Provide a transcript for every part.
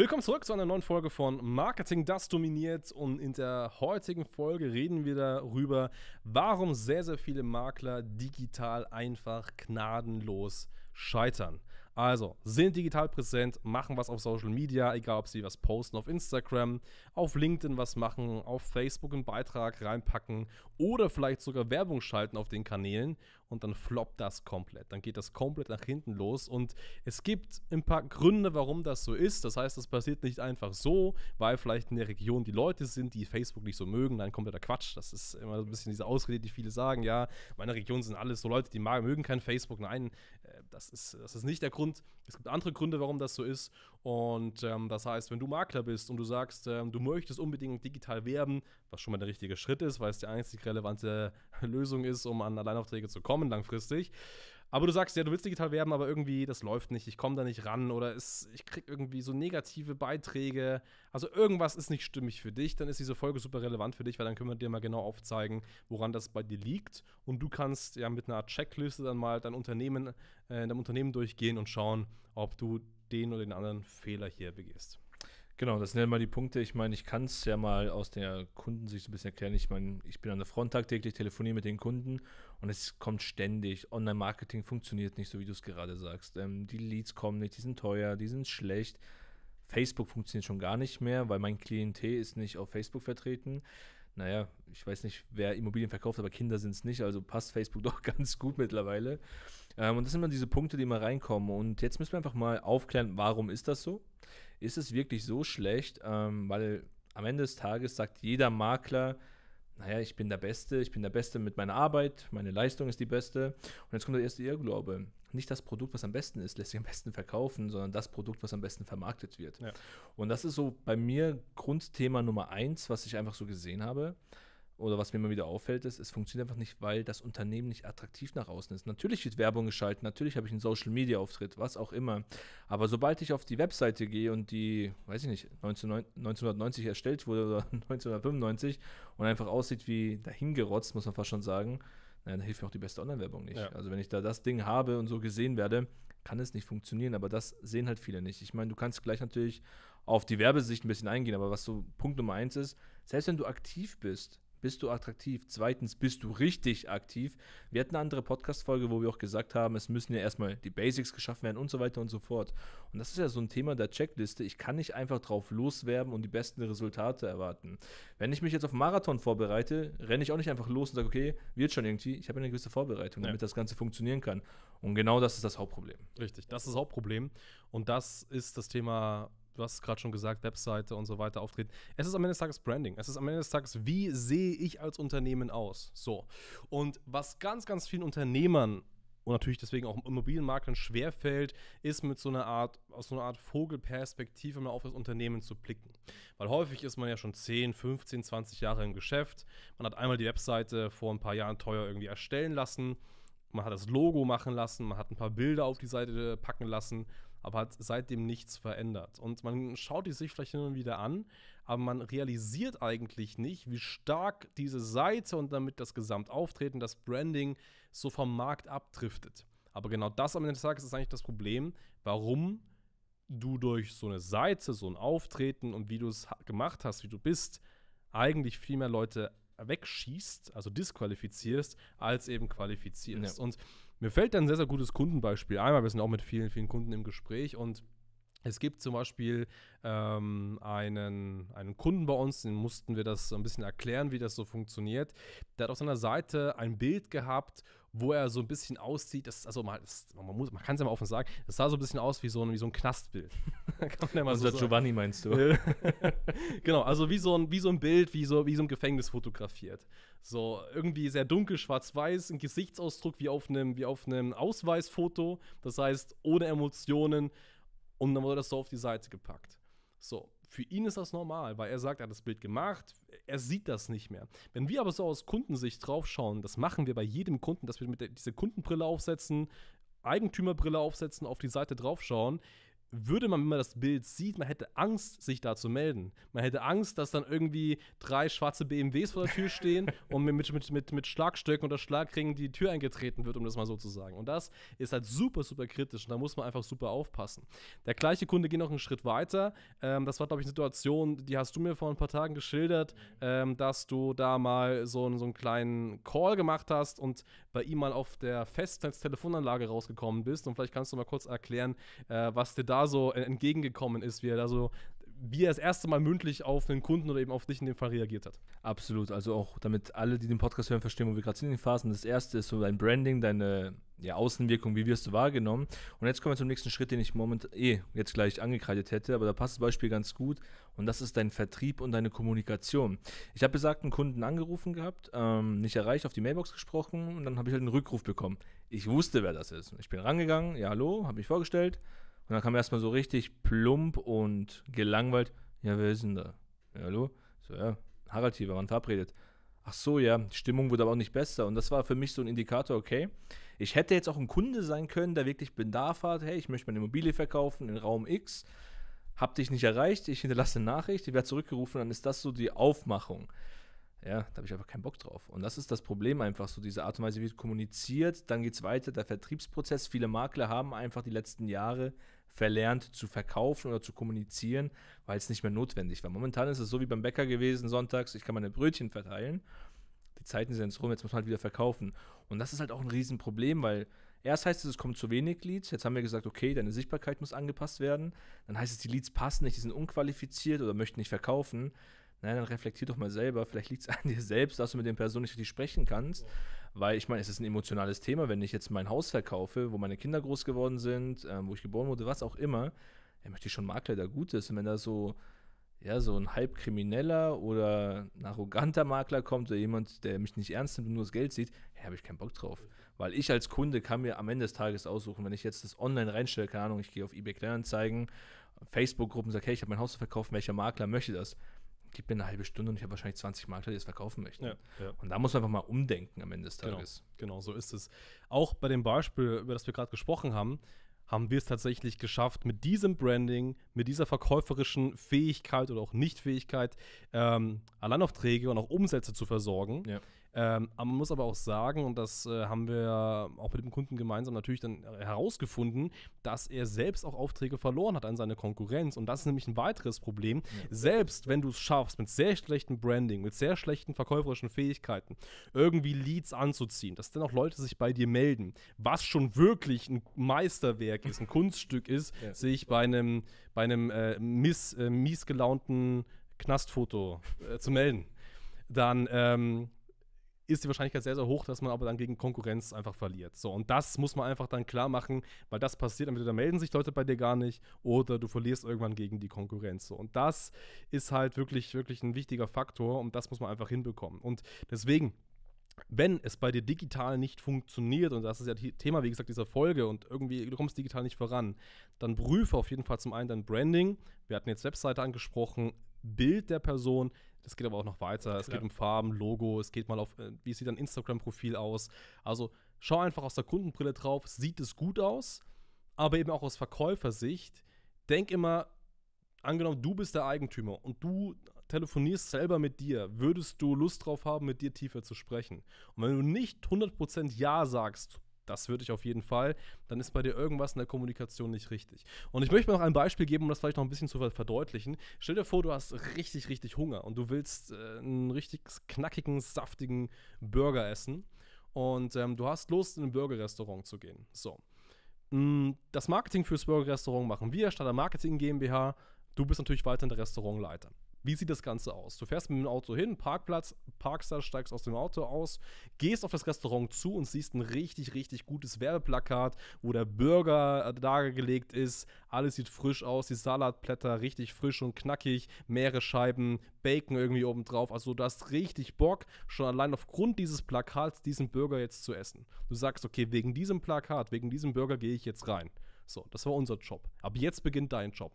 Willkommen zurück zu einer neuen Folge von Marketing, das dominiert. Und in der heutigen Folge reden wir darüber, warum sehr, sehr viele Makler digital einfach gnadenlos scheitern. Also, sind digital präsent, machen was auf Social Media, egal ob sie was posten auf Instagram, auf LinkedIn was machen, auf Facebook einen Beitrag reinpacken oder vielleicht sogar Werbung schalten auf den Kanälen und dann floppt das komplett. Dann geht das komplett nach hinten los und es gibt ein paar Gründe, warum das so ist. Das heißt, das passiert nicht einfach so, weil vielleicht in der Region die Leute sind, die Facebook nicht so mögen, dann kommt der Quatsch. Das ist immer so ein bisschen diese Ausrede, die viele sagen, ja, meine Region sind alles so Leute, die mögen kein Facebook. Nein, das ist, das ist nicht der Grund. Es gibt andere Gründe, warum das so ist. Und ähm, das heißt, wenn du Makler bist und du sagst, ähm, du möchtest unbedingt digital werben, was schon mal der richtige Schritt ist, weil es die einzig relevante Lösung ist, um an Alleinaufträge zu kommen langfristig, aber du sagst ja, du willst digital werben, aber irgendwie, das läuft nicht, ich komme da nicht ran oder es, ich kriege irgendwie so negative Beiträge. Also irgendwas ist nicht stimmig für dich, dann ist diese Folge super relevant für dich, weil dann können wir dir mal genau aufzeigen, woran das bei dir liegt. Und du kannst ja mit einer Checkliste dann mal dein Unternehmen, äh, dein Unternehmen durchgehen und schauen, ob du den oder den anderen Fehler hier begehst. Genau, das sind ja mal die Punkte. Ich meine, ich kann es ja mal aus der Kundensicht ein bisschen erklären. Ich meine, ich bin an der Front tagtäglich, telefoniere mit den Kunden und es kommt ständig. Online-Marketing funktioniert nicht, so wie du es gerade sagst. Ähm, die Leads kommen nicht, die sind teuer, die sind schlecht. Facebook funktioniert schon gar nicht mehr, weil mein Klientel ist nicht auf Facebook vertreten naja, ich weiß nicht, wer Immobilien verkauft, aber Kinder sind es nicht, also passt Facebook doch ganz gut mittlerweile. Ähm, und das sind immer diese Punkte, die immer reinkommen. Und jetzt müssen wir einfach mal aufklären, warum ist das so? Ist es wirklich so schlecht? Ähm, weil am Ende des Tages sagt jeder Makler, naja, ich bin der Beste, ich bin der Beste mit meiner Arbeit, meine Leistung ist die beste. Und jetzt kommt der erste Irrglaube. Nicht das Produkt, was am besten ist, lässt sich am besten verkaufen, sondern das Produkt, was am besten vermarktet wird. Ja. Und das ist so bei mir Grundthema Nummer eins, was ich einfach so gesehen habe oder was mir immer wieder auffällt, ist, es funktioniert einfach nicht, weil das Unternehmen nicht attraktiv nach außen ist. Natürlich wird Werbung geschaltet, natürlich habe ich einen Social Media Auftritt, was auch immer. Aber sobald ich auf die Webseite gehe und die, weiß ich nicht, 1990 erstellt wurde oder 1995 und einfach aussieht wie dahingerotzt, muss man fast schon sagen, naja, da hilft mir auch die beste Online-Werbung nicht. Ja. Also wenn ich da das Ding habe und so gesehen werde, kann es nicht funktionieren, aber das sehen halt viele nicht. Ich meine, du kannst gleich natürlich auf die Werbesicht ein bisschen eingehen, aber was so Punkt Nummer eins ist, selbst wenn du aktiv bist, bist du attraktiv? Zweitens, bist du richtig aktiv? Wir hatten eine andere Podcast-Folge, wo wir auch gesagt haben, es müssen ja erstmal die Basics geschaffen werden und so weiter und so fort. Und das ist ja so ein Thema der Checkliste. Ich kann nicht einfach drauf loswerben und die besten Resultate erwarten. Wenn ich mich jetzt auf Marathon vorbereite, renne ich auch nicht einfach los und sage, okay, wird schon irgendwie. Ich habe eine gewisse Vorbereitung, damit ja. das Ganze funktionieren kann. Und genau das ist das Hauptproblem. Richtig, das ist das Hauptproblem. Und das ist das Thema du hast gerade schon gesagt, Webseite und so weiter auftreten. Es ist am Ende des Tages Branding. Es ist am Ende des Tages, wie sehe ich als Unternehmen aus? So. Und was ganz, ganz vielen Unternehmern und natürlich deswegen auch Immobilienmaklern schwerfällt, ist mit so einer Art, aus so einer Art Vogelperspektive mal auf das Unternehmen zu blicken. Weil häufig ist man ja schon 10, 15, 20 Jahre im Geschäft. Man hat einmal die Webseite vor ein paar Jahren teuer irgendwie erstellen lassen. Man hat das Logo machen lassen, man hat ein paar Bilder auf die Seite packen lassen aber hat seitdem nichts verändert. Und man schaut die sich vielleicht hin und wieder an, aber man realisiert eigentlich nicht, wie stark diese Seite und damit das Gesamtauftreten, das Branding so vom Markt abdriftet. Aber genau das am Ende des Tages ist eigentlich das Problem, warum du durch so eine Seite, so ein Auftreten und wie du es gemacht hast, wie du bist, eigentlich viel mehr Leute wegschießt, also disqualifizierst, als eben qualifizierst. Ja. Und mir fällt dann ein sehr, sehr gutes Kundenbeispiel Einmal, wir sind auch mit vielen, vielen Kunden im Gespräch und es gibt zum Beispiel ähm, einen, einen Kunden bei uns, den mussten wir das so ein bisschen erklären, wie das so funktioniert. Der hat auf seiner Seite ein Bild gehabt wo er so ein bisschen aussieht, das, also man, das, man, man kann es ja mal offen sagen, das sah so ein bisschen aus wie so ein, wie so ein Knastbild. kann man ja mal Unser also so Giovanni meinst du? genau, also wie so ein, wie so ein Bild, wie so, wie so ein Gefängnis fotografiert. So irgendwie sehr dunkel, schwarz-weiß, ein Gesichtsausdruck wie auf einem, wie auf einem Ausweisfoto, das heißt ohne Emotionen und dann wurde das so auf die Seite gepackt. So, für ihn ist das normal, weil er sagt, er hat das Bild gemacht, er sieht das nicht mehr. Wenn wir aber so aus Kundensicht draufschauen, das machen wir bei jedem Kunden, dass wir mit der, diese Kundenbrille aufsetzen, Eigentümerbrille aufsetzen, auf die Seite draufschauen, würde man, wenn man das Bild sieht, man hätte Angst, sich da zu melden. Man hätte Angst, dass dann irgendwie drei schwarze BMWs vor der Tür stehen und mit, mit, mit, mit Schlagstöcken oder Schlagringen die Tür eingetreten wird, um das mal so zu sagen. Und das ist halt super, super kritisch und da muss man einfach super aufpassen. Der gleiche Kunde geht noch einen Schritt weiter. Ähm, das war, glaube ich, eine Situation, die hast du mir vor ein paar Tagen geschildert, ähm, dass du da mal so, so einen kleinen Call gemacht hast und bei ihm mal auf der Festnetztelefonanlage rausgekommen bist. Und vielleicht kannst du mal kurz erklären, äh, was dir da so entgegengekommen ist, wie er da so, wie er das erste Mal mündlich auf einen Kunden oder eben auf dich in dem Fall reagiert hat. Absolut, also auch damit alle, die den Podcast hören, verstehen, wo wir gerade sind in den Phasen. Das erste ist so dein Branding, deine ja, Außenwirkung, wie wirst du wahrgenommen? Und jetzt kommen wir zum nächsten Schritt, den ich momentan eh jetzt gleich angekreidet hätte, aber da passt das Beispiel ganz gut und das ist dein Vertrieb und deine Kommunikation. Ich habe besagten Kunden angerufen gehabt, ähm, nicht erreicht, auf die Mailbox gesprochen und dann habe ich halt einen Rückruf bekommen. Ich wusste, wer das ist. Ich bin rangegangen, ja hallo, habe mich vorgestellt, und dann kam erstmal so richtig plump und gelangweilt, ja, wer ist denn da? Ja, hallo? So, ja, Harald hier, wir waren verabredet. Ach so, ja, die Stimmung wurde aber auch nicht besser. Und das war für mich so ein Indikator, okay, ich hätte jetzt auch ein Kunde sein können, der wirklich Bedarf hat, hey, ich möchte meine Immobilie verkaufen in Raum X, hab dich nicht erreicht, ich hinterlasse eine Nachricht, ich werde zurückgerufen, dann ist das so die Aufmachung. Ja, da habe ich einfach keinen Bock drauf. Und das ist das Problem einfach, so diese Art und Weise wie es kommuniziert, dann geht es weiter, der Vertriebsprozess, viele Makler haben einfach die letzten Jahre verlernt zu verkaufen oder zu kommunizieren, weil es nicht mehr notwendig war. Momentan ist es so wie beim Bäcker gewesen, sonntags, ich kann meine Brötchen verteilen. Die Zeiten sind jetzt rum, jetzt muss man halt wieder verkaufen. Und das ist halt auch ein Riesenproblem, weil erst heißt es, es kommen zu wenig Leads. Jetzt haben wir gesagt, okay, deine Sichtbarkeit muss angepasst werden. Dann heißt es, die Leads passen nicht, die sind unqualifiziert oder möchten nicht verkaufen. Nein, dann reflektier doch mal selber. Vielleicht liegt es an dir selbst, dass du mit den Personen nicht richtig sprechen kannst. Weil ich meine, es ist ein emotionales Thema, wenn ich jetzt mein Haus verkaufe, wo meine Kinder groß geworden sind, ähm, wo ich geboren wurde, was auch immer, dann möchte ich schon Makler, der gut ist. Und wenn da so, ja, so ein halbkrimineller oder ein arroganter Makler kommt oder jemand, der mich nicht ernst nimmt und nur das Geld sieht, hey, habe ich keinen Bock drauf. Weil ich als Kunde kann mir am Ende des Tages aussuchen, wenn ich jetzt das online reinstelle, keine Ahnung, ich gehe auf eBay Kleinanzeigen, Facebook-Gruppen, sage, hey, ich habe mein Haus zu verkaufen, welcher Makler möchte das? gib mir eine halbe Stunde und ich habe wahrscheinlich 20 Makler, die es verkaufen möchten. Ja, ja. Und da muss man einfach mal umdenken am Ende des genau, Tages. Genau, genau so ist es. Auch bei dem Beispiel, über das wir gerade gesprochen haben, haben wir es tatsächlich geschafft, mit diesem Branding, mit dieser verkäuferischen Fähigkeit oder auch Nichtfähigkeit, ähm, Alleinaufträge und auch Umsätze zu versorgen. Ja. Ähm, man muss aber auch sagen, und das äh, haben wir auch mit dem Kunden gemeinsam natürlich dann äh, herausgefunden, dass er selbst auch Aufträge verloren hat an seine Konkurrenz. Und das ist nämlich ein weiteres Problem. Ja. Selbst wenn du es schaffst, mit sehr schlechtem Branding, mit sehr schlechten verkäuferischen Fähigkeiten, irgendwie Leads anzuziehen, dass dann auch Leute sich bei dir melden, was schon wirklich ein Meisterwerk ist, ein Kunststück ist, ja. sich bei einem, bei einem äh, miss, äh, mies Knastfoto äh, zu melden, dann ähm, ist die Wahrscheinlichkeit sehr, sehr hoch, dass man aber dann gegen Konkurrenz einfach verliert. So, und das muss man einfach dann klar machen, weil das passiert, entweder melden sich Leute bei dir gar nicht oder du verlierst irgendwann gegen die Konkurrenz. So, und das ist halt wirklich, wirklich ein wichtiger Faktor und das muss man einfach hinbekommen. Und deswegen, wenn es bei dir digital nicht funktioniert, und das ist ja Thema, wie gesagt, dieser Folge, und irgendwie du kommst digital nicht voran, dann prüfe auf jeden Fall zum einen dein Branding. Wir hatten jetzt Webseite angesprochen, Bild der Person, das geht aber auch noch weiter. Klar. Es geht um Farben, Logo, es geht mal auf, äh, wie sieht dein Instagram-Profil aus. Also schau einfach aus der Kundenbrille drauf, sieht es gut aus, aber eben auch aus Verkäufersicht. Denk immer, angenommen, du bist der Eigentümer und du telefonierst selber mit dir, würdest du Lust drauf haben, mit dir tiefer zu sprechen? Und wenn du nicht 100% Ja sagst das würde ich auf jeden Fall. Dann ist bei dir irgendwas in der Kommunikation nicht richtig. Und ich möchte mir noch ein Beispiel geben, um das vielleicht noch ein bisschen zu verdeutlichen. Stell dir vor, du hast richtig, richtig Hunger und du willst äh, einen richtig knackigen, saftigen Burger essen. Und ähm, du hast Lust, in ein Burgerrestaurant zu gehen. So. Mm, das Marketing fürs Burgerrestaurant machen wir, statt der Marketing GmbH. Du bist natürlich weiterhin der Restaurantleiter. Wie sieht das Ganze aus? Du fährst mit dem Auto hin, Parkplatz, parkst da, steigst aus dem Auto aus, gehst auf das Restaurant zu und siehst ein richtig, richtig gutes Werbeplakat, wo der Burger äh, dargelegt ist. Alles sieht frisch aus, die Salatblätter richtig frisch und knackig, mehrere Scheiben, Bacon irgendwie obendrauf. Also du hast richtig Bock, schon allein aufgrund dieses Plakats diesen Burger jetzt zu essen. Du sagst, okay, wegen diesem Plakat, wegen diesem Burger gehe ich jetzt rein. So, das war unser Job. Aber jetzt beginnt dein Job.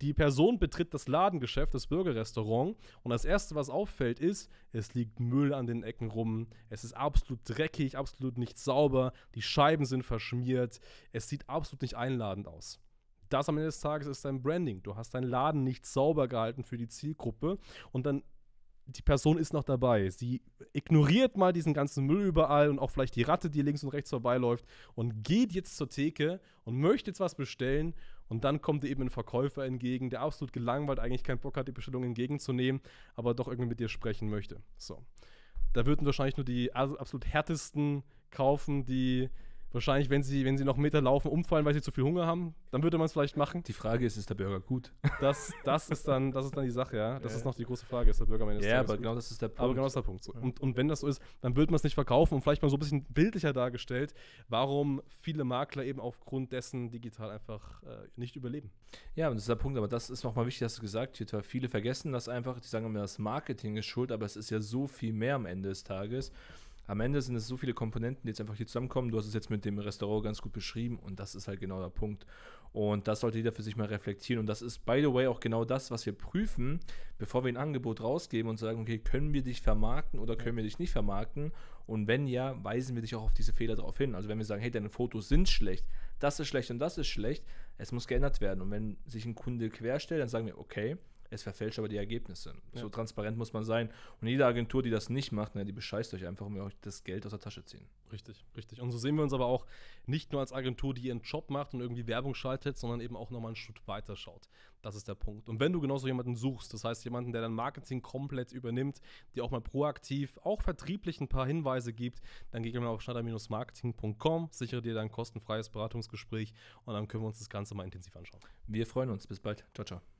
Die Person betritt das Ladengeschäft, das Bürgerrestaurant und das Erste, was auffällt, ist, es liegt Müll an den Ecken rum, es ist absolut dreckig, absolut nicht sauber, die Scheiben sind verschmiert, es sieht absolut nicht einladend aus. Das am Ende des Tages ist dein Branding. Du hast deinen Laden nicht sauber gehalten für die Zielgruppe und dann die Person ist noch dabei. Sie ignoriert mal diesen ganzen Müll überall und auch vielleicht die Ratte, die links und rechts vorbeiläuft und geht jetzt zur Theke und möchte jetzt was bestellen. Und dann kommt dir eben ein Verkäufer entgegen, der absolut gelangweilt eigentlich keinen Bock hat, die Bestellung entgegenzunehmen, aber doch irgendwie mit dir sprechen möchte. So. Da würden wahrscheinlich nur die absolut härtesten kaufen, die Wahrscheinlich, wenn sie, wenn sie noch Meter laufen, umfallen, weil sie zu viel Hunger haben, dann würde man es vielleicht machen. Die Frage ist, ist der Burger gut? Das, das, ist, dann, das ist dann die Sache, ja. Das ja. ist noch die große Frage, ist der Burger meines Ja, aber gut? genau das ist der Punkt. Aber genau das ist der Punkt. Und, und wenn das so ist, dann würde man es nicht verkaufen und vielleicht mal so ein bisschen bildlicher dargestellt, warum viele Makler eben aufgrund dessen digital einfach äh, nicht überleben. Ja, und das ist der Punkt, aber das ist nochmal wichtig, dass du gesagt hast, viele vergessen das einfach, die sagen immer, das Marketing ist schuld, aber es ist ja so viel mehr am Ende des Tages am Ende sind es so viele Komponenten, die jetzt einfach hier zusammenkommen. Du hast es jetzt mit dem Restaurant ganz gut beschrieben und das ist halt genau der Punkt. Und das sollte jeder für sich mal reflektieren. Und das ist, by the way, auch genau das, was wir prüfen, bevor wir ein Angebot rausgeben und sagen, okay, können wir dich vermarkten oder können wir dich nicht vermarkten? Und wenn ja, weisen wir dich auch auf diese Fehler darauf hin. Also wenn wir sagen, hey, deine Fotos sind schlecht, das ist schlecht und das ist schlecht, es muss geändert werden. Und wenn sich ein Kunde querstellt, dann sagen wir, okay, es verfälscht aber die Ergebnisse. Ja. So transparent muss man sein. Und jede Agentur, die das nicht macht, ne, die bescheißt euch einfach um euch das Geld aus der Tasche ziehen. Richtig, richtig. Und so sehen wir uns aber auch nicht nur als Agentur, die ihren Job macht und irgendwie Werbung schaltet, sondern eben auch nochmal einen Schritt weiter schaut. Das ist der Punkt. Und wenn du genauso jemanden suchst, das heißt jemanden, der dein Marketing komplett übernimmt, die auch mal proaktiv, auch vertrieblich ein paar Hinweise gibt, dann geh mal auf schneider-marketing.com, sichere dir dein kostenfreies Beratungsgespräch und dann können wir uns das Ganze mal intensiv anschauen. Wir freuen uns. Bis bald. Ciao, ciao.